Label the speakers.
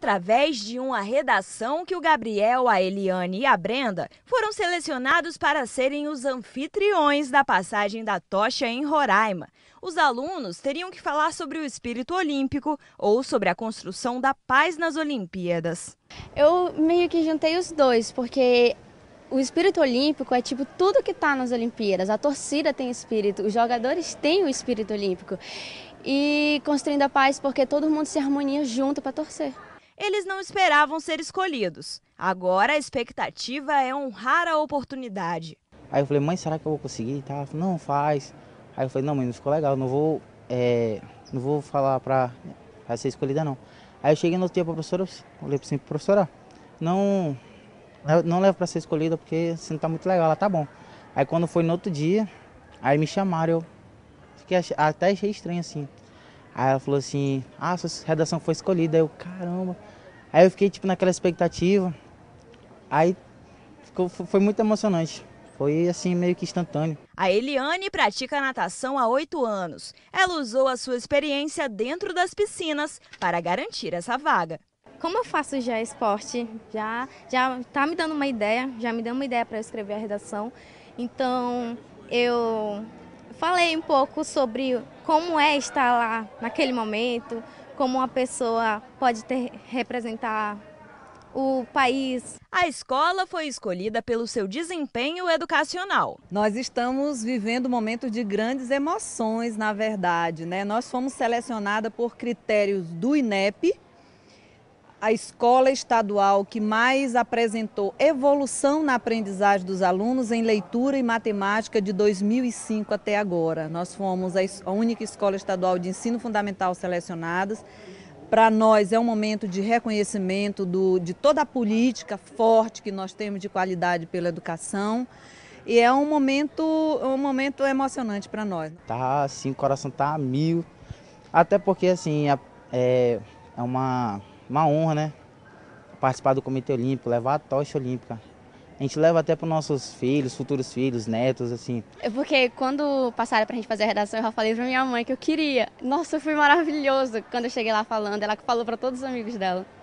Speaker 1: através de uma redação que o Gabriel, a Eliane e a Brenda foram selecionados para serem os anfitriões da passagem da tocha em Roraima. Os alunos teriam que falar sobre o espírito olímpico ou sobre a construção da paz
Speaker 2: nas Olimpíadas. Eu meio que juntei os dois, porque o espírito olímpico é tipo tudo que está nas Olimpíadas. A torcida tem espírito, os jogadores têm o espírito olímpico. E construindo a paz porque todo mundo se harmonia junto para torcer
Speaker 1: eles não esperavam ser escolhidos. Agora a expectativa é honrar a oportunidade.
Speaker 3: Aí eu falei, mãe, será que eu vou conseguir? Ela falou, não, faz. Aí eu falei, não, mãe, não ficou legal, não vou, é, não vou falar para ser escolhida, não. Aí eu cheguei no outro dia para a professora, falei assim, professora, não, não leva para ser escolhida porque você não tá muito legal, ela tá bom. Aí quando foi no outro dia, aí me chamaram, eu fiquei, até achei estranho assim. Aí ela falou assim, ah, sua redação foi escolhida. Aí eu, caramba. Aí eu fiquei tipo naquela expectativa. Aí ficou, foi muito emocionante. Foi assim meio que instantâneo.
Speaker 1: A Eliane pratica natação há oito anos. Ela usou a sua experiência dentro das piscinas para garantir essa vaga. Como eu faço já esporte, já já tá me dando uma ideia, já me deu uma ideia para escrever a redação. Então, eu falei um pouco sobre como é estar lá naquele momento, como uma pessoa pode ter, representar o país. A escola foi escolhida pelo seu desempenho educacional. Nós estamos vivendo momentos de grandes emoções, na
Speaker 4: verdade, né? Nós fomos selecionada por critérios do INEP, a escola estadual que mais apresentou evolução na aprendizagem dos alunos em leitura e matemática de 2005 até agora. Nós fomos a única escola estadual de ensino fundamental selecionadas. Para nós é um momento de reconhecimento do, de toda a política forte que nós temos de qualidade pela educação. E é um momento, um momento emocionante para nós.
Speaker 3: Tá, assim, o coração tá a mil. Até porque, assim, é, é uma uma honra, né? Participar do Comitê Olímpico, levar a tocha olímpica. A gente leva até para nossos filhos, futuros filhos, netos, assim.
Speaker 2: É porque quando passaram para a gente fazer a redação, eu já falei para minha mãe que eu queria. Nossa, foi maravilhoso quando eu cheguei lá falando. Ela falou para todos os amigos dela.